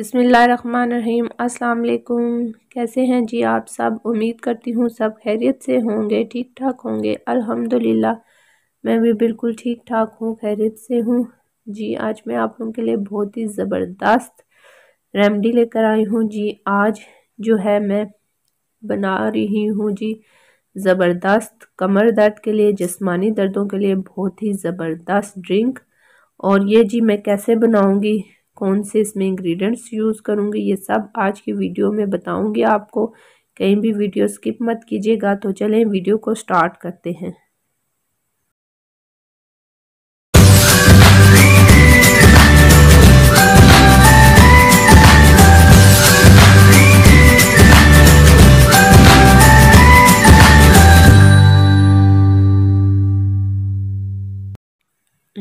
अस्सलाम वालेकुम कैसे हैं जी आप सब उम्मीद करती हूँ सब खैरियत से होंगे ठीक ठाक होंगे अल्हम्दुलिल्लाह मैं भी बिल्कुल ठीक ठाक हूँ खैरियत से हूँ जी आज मैं आप लोगों के लिए बहुत ही ज़बरदस्त रेमडी लेकर आई हूँ जी आज जो है मैं बना रही हूँ जी ज़बरदस्त कमर दर्द के लिए जिस्मानी दर्दों के लिए बहुत ही ज़बरदस्त ड्रिंक और ये जी मैं कैसे बनाऊँगी कौन से इसमें इंग्रेडिएंट्स यूज़ करूँगी ये सब आज की वीडियो में बताऊँगी आपको कहीं भी वीडियो स्किप मत कीजिएगा तो चलें वीडियो को स्टार्ट करते हैं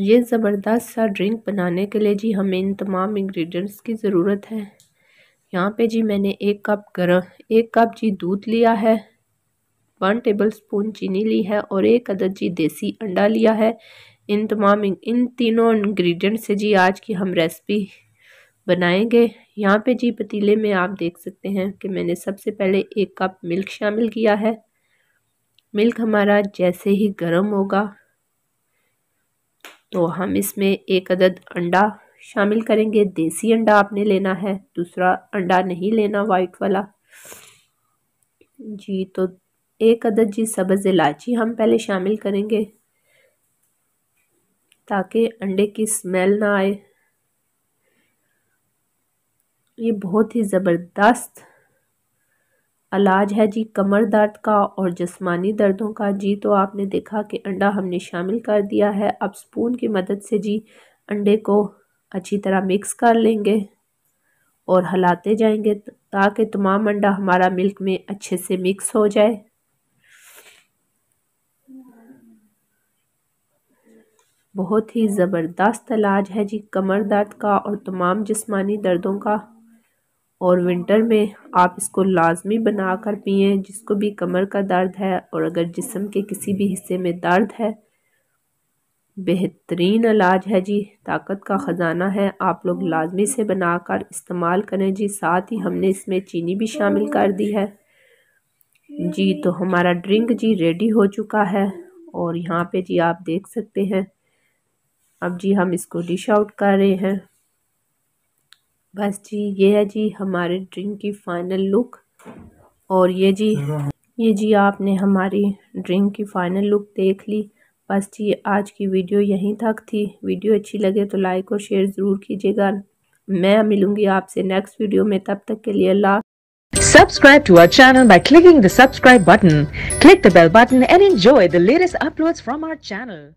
ये ज़बरदस्त सा ड्रिंक बनाने के लिए जी हमें इन तमाम इंग्रेडिएंट्स की ज़रूरत है यहाँ पे जी मैंने एक कप गरम एक कप जी दूध लिया है वन टेबल स्पून चीनी ली है और एक अदद जी देसी अंडा लिया है इन तमाम इन तीनों इंग्रेडिएंट से जी आज की हम रेसिपी बनाएंगे यहाँ पे जी पतीले में आप देख सकते हैं कि मैंने सबसे पहले एक कप मिल्क शामिल किया है मिल्क हमारा जैसे ही गर्म होगा तो हम इसमें एक अदद अंडा शामिल करेंगे देसी अंडा आपने लेना है दूसरा अंडा नहीं लेना वाइट वाला जी तो एक अदद जी सब्ज़ इलायची हम पहले शामिल करेंगे ताकि अंडे की स्मेल ना आए ये बहुत ही ज़बरदस्त अलाज है जी कमर दर्द का और जस्मानी दर्दों का जी तो आपने देखा कि अंडा हमने शामिल कर दिया है अब स्पून की मदद से जी अंडे को अच्छी तरह मिक्स कर लेंगे और हलाते जाएंगे ताकि तमाम अंडा हमारा मिल्क में अच्छे से मिक्स हो जाए बहुत ही ज़बरदस्त इलाज है जी कमर दर्द का और तमाम जिस्मानी दर्दों का और विंटर में आप इसको लाजमी बना कर पिए जिसको भी कमर का दर्द है और अगर जिसम के किसी भी हिस्से में दर्द है बेहतरीन इलाज है जी ताकत का ख़जाना है आप लोग लाजमी से बनाकर इस्तेमाल करें जी साथ ही हमने इसमें चीनी भी शामिल कर दी है जी तो हमारा ड्रिंक जी रेडी हो चुका है और यहाँ पे जी आप देख सकते हैं अब जी हम इसको डिश आउट कर रहे हैं बस जी ये है जी हमारे ड्रिंक की फाइनल लुक और ये जी ये जी आपने हमारी ड्रिंक की फाइनल लुक देख ली बस जी आज की वीडियो यहीं तक थी वीडियो अच्छी लगे तो लाइक और शेयर ज़रूर कीजिएगा मैं मिलूंगी आपसे नेक्स्ट वीडियो में तब तक के लिए अल्लाह Subscribe to our channel by clicking the subscribe button. Click the bell button and enjoy the latest uploads from our channel.